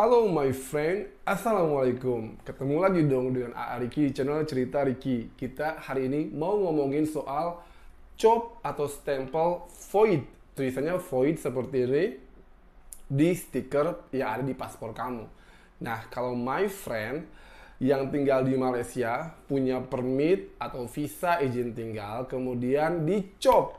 Halo my friend, Assalamualaikum Ketemu lagi dong dengan AA Riki di channel Cerita Riki Kita hari ini mau ngomongin soal chop atau stempel void Tulisannya void seperti ini Di stiker yang ada di paspor kamu Nah kalau my friend yang tinggal di Malaysia punya permit atau visa izin tinggal kemudian dicop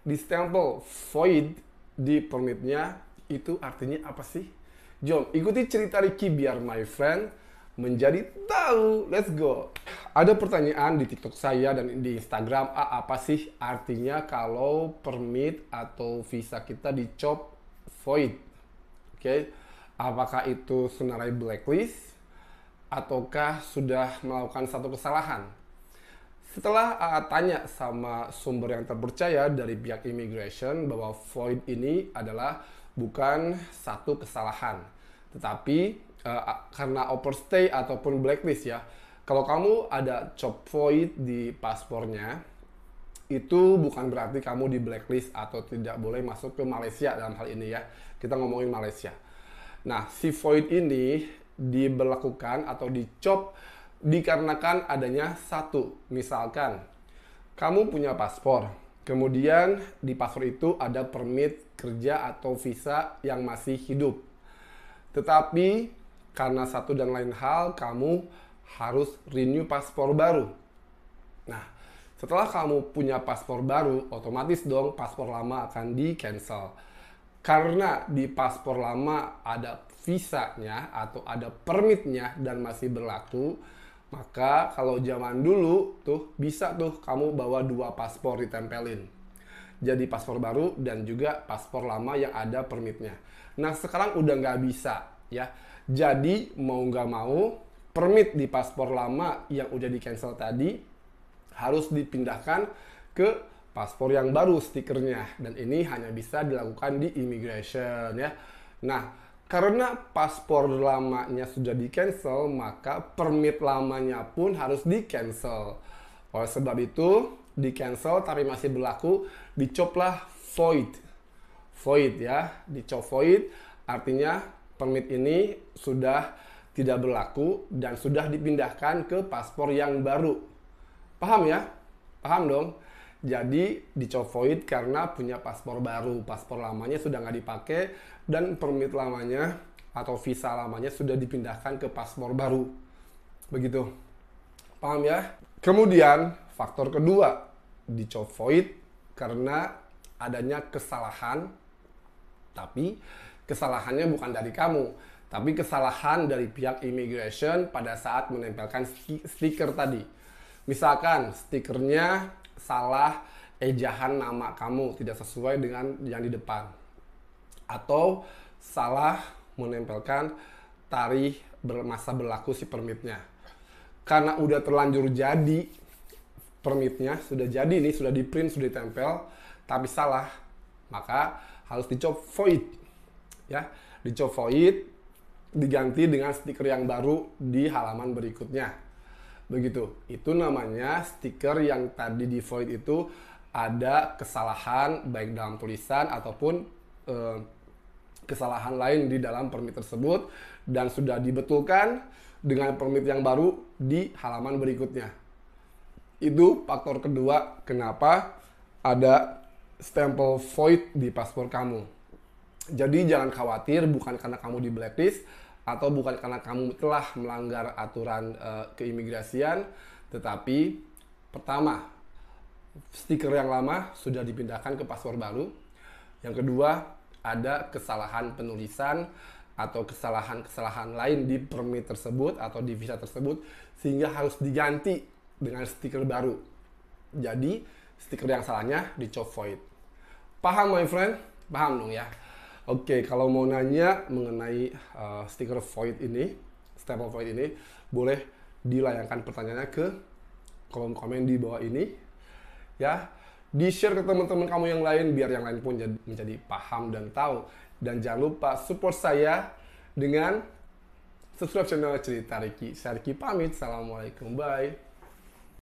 di stempel void di permitnya itu artinya apa sih? Jom ikuti cerita Ricky biar my friend menjadi tahu. Let's go. Ada pertanyaan di TikTok saya dan di Instagram, ah, apa sih artinya kalau permit atau visa kita dicop void? Oke. Okay? Apakah itu senarai blacklist ataukah sudah melakukan satu kesalahan? Setelah tanya sama sumber yang terpercaya dari pihak immigration bahwa void ini adalah bukan satu kesalahan tetapi uh, karena overstay ataupun blacklist ya, kalau kamu ada chop void di paspornya, itu bukan berarti kamu di blacklist atau tidak boleh masuk ke Malaysia dalam hal ini ya. Kita ngomongin Malaysia. Nah, si void ini diberlakukan atau dicop dikarenakan adanya satu, misalkan kamu punya paspor, kemudian di paspor itu ada permit kerja atau visa yang masih hidup. Tetapi karena satu dan lain hal kamu harus renew paspor baru. Nah, setelah kamu punya paspor baru, otomatis dong paspor lama akan di cancel. Karena di paspor lama ada visanya atau ada permitnya dan masih berlaku, maka kalau zaman dulu tuh bisa tuh kamu bawa dua paspor ditempelin jadi paspor baru dan juga paspor lama yang ada permitnya. Nah sekarang udah nggak bisa ya. Jadi mau nggak mau permit di paspor lama yang udah di cancel tadi harus dipindahkan ke paspor yang baru stikernya dan ini hanya bisa dilakukan di immigration ya. Nah, karena paspor lamanya sudah di cancel, maka permit lamanya pun harus di cancel. Oleh sebab itu, di cancel tapi masih berlaku, dicoplah void. Void ya, dicop void artinya permit ini sudah tidak berlaku dan sudah dipindahkan ke paspor yang baru. Paham ya? Paham dong? Jadi dicop void karena punya paspor baru, paspor lamanya sudah nggak dipakai dan permit lamanya atau visa lamanya sudah dipindahkan ke paspor baru. Begitu. Paham ya? Kemudian faktor kedua dicovoid karena adanya kesalahan tapi kesalahannya bukan dari kamu tapi kesalahan dari pihak immigration pada saat menempelkan stiker tadi misalkan stikernya salah ejahan nama kamu tidak sesuai dengan yang di depan atau salah menempelkan tarikh bermasa berlaku si permitnya karena udah terlanjur jadi permitnya sudah jadi nih, sudah di print, sudah ditempel, tapi salah, maka harus dicop void, ya, dicop void, diganti dengan stiker yang baru di halaman berikutnya, begitu. Itu namanya stiker yang tadi di void itu ada kesalahan baik dalam tulisan ataupun eh, kesalahan lain di dalam permit tersebut dan sudah dibetulkan dengan permit yang baru di halaman berikutnya. Itu faktor kedua kenapa ada stempel void di paspor kamu. Jadi jangan khawatir bukan karena kamu di blacklist atau bukan karena kamu telah melanggar aturan uh, keimigrasian, tetapi pertama stiker yang lama sudah dipindahkan ke paspor baru. Yang kedua, ada kesalahan penulisan atau kesalahan-kesalahan lain di permit tersebut atau di visa tersebut sehingga harus diganti dengan stiker baru. Jadi, stiker yang salahnya dicop void. Paham, my friend? Paham dong ya? Oke, kalau mau nanya mengenai uh, stiker void ini, stempel void ini, boleh dilayangkan pertanyaannya ke kolom komen di bawah ini. Ya, di-share ke teman-teman kamu yang lain biar yang lain pun jadi, menjadi paham dan tahu. Dan jangan lupa support saya dengan subscribe channel Cerita Riki. Saya Riki pamit. Assalamualaikum. Bye.